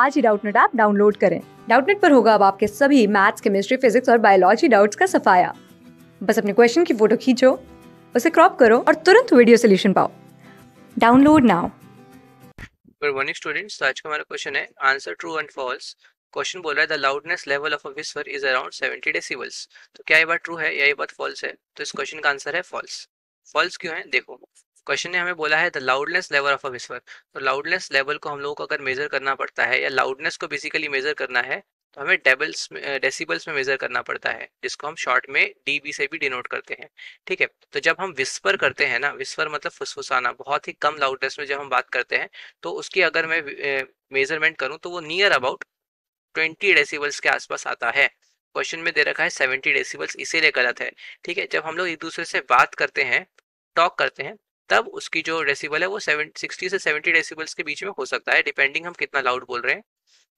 आज ही Doubtnet app download करें डाउटनेट पर होगा अब आपके सभी मैथ्स केमिस्ट्री फिजिक्स और बायोलॉजी डाउट्स का सफाया बस अपने क्वेश्चन की फोटो खींचो उसे क्रॉप करो और तुरंत वीडियो सोल्यूशन पाओ download now good morning students आज का हमारा क्वेश्चन है answer true and false question बोल रहा है the loudness level of a whisper is around 70 decibels तो क्या ये बात ट्रू है या ये बात फॉल्स है तो इस क्वेश्चन का आंसर है फॉल्स फॉल्स क्यों है देखो क्वेश्चन ने हमें बोला है the loudness level of a whisper तो लाउडनेस लेवल को हम लोगों को अगर मेजर करना पड़ता है या लाउडनेस को बेसिकली मेजर करना है तो हमें डेबल्स डेसीबल्स में मेजर करना पड़ता है जिसको हम शॉर्ट में बी से भी डिनोट करते हैं ठीक है तो जब हम विस्पर करते हैं ना विस्पर मतलब फुसफुसाना बहुत ही कम लाउडनेस में जब हम बात करते हैं तो उसकी अगर मैं मेजरमेंट करूँ तो वो नियर अबाउट ट्वेंटी डेसीबल्स के आसपास आता है क्वेश्चन में दे रखा है सेवेंटी डेसीबल्स इसीलिए गलत है ठीक है जब हम लोग एक दूसरे से बात करते हैं टॉक करते हैं तब उसकी जो डेसिबल है वो सेवन सिक्सटी से सेवेंटी डेसिबल्स के बीच में हो सकता है डिपेंडिंग हम कितना लाउड बोल रहे हैं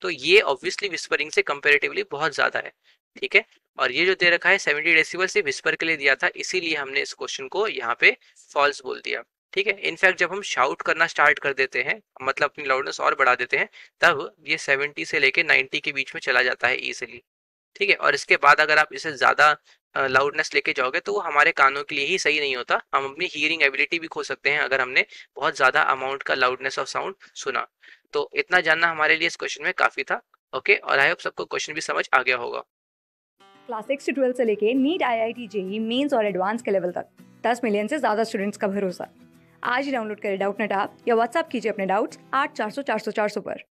तो ये ऑब्वियसली विस्परिंग से कंपेरेटिवली बहुत ज़्यादा है ठीक है और ये जो दे रखा है सेवेंटी डेसिबल से विस्पर के लिए दिया था इसीलिए हमने इस क्वेश्चन को यहाँ पे फॉल्स बोल दिया ठीक है इनफैक्ट जब हम शाउट करना स्टार्ट कर देते हैं मतलब अपनी लाउडनेस और बढ़ा देते हैं तब ये सेवेंटी से लेके नाइन्टी के बीच में चला जाता है ईजिली ठीक है और इसके बाद अगर आप इसे ज़्यादा लाउडनेस लेके जाओगे तो वो हमारे कानों के लिए ही सही नहीं होता हम अपनी हियरिंग एबिलिटी भी खो सकते हैं अगर हमने बहुत ज़्यादा अमाउंट का लाउडनेस ऑफ साउंड सुना तो इतना जानना हमारे लिए इस क्वेश्चन में काफ़ी था ओके और आई होप सबको क्वेश्चन भी समझ आ गया होगा क्लास सिक्स से ट्वेल्थ से लेके NEET I I T JEE mains और एडवांस के लेवल तक दस मिलियन से ज़्यादा स्टूडेंट्स का भरोसा आज ही डाउनलोड करें डाउट नेट आप या व्हाट्सअप कीजिए अपने डाउट्स आठ चार सौ चार सौ चार सौ पर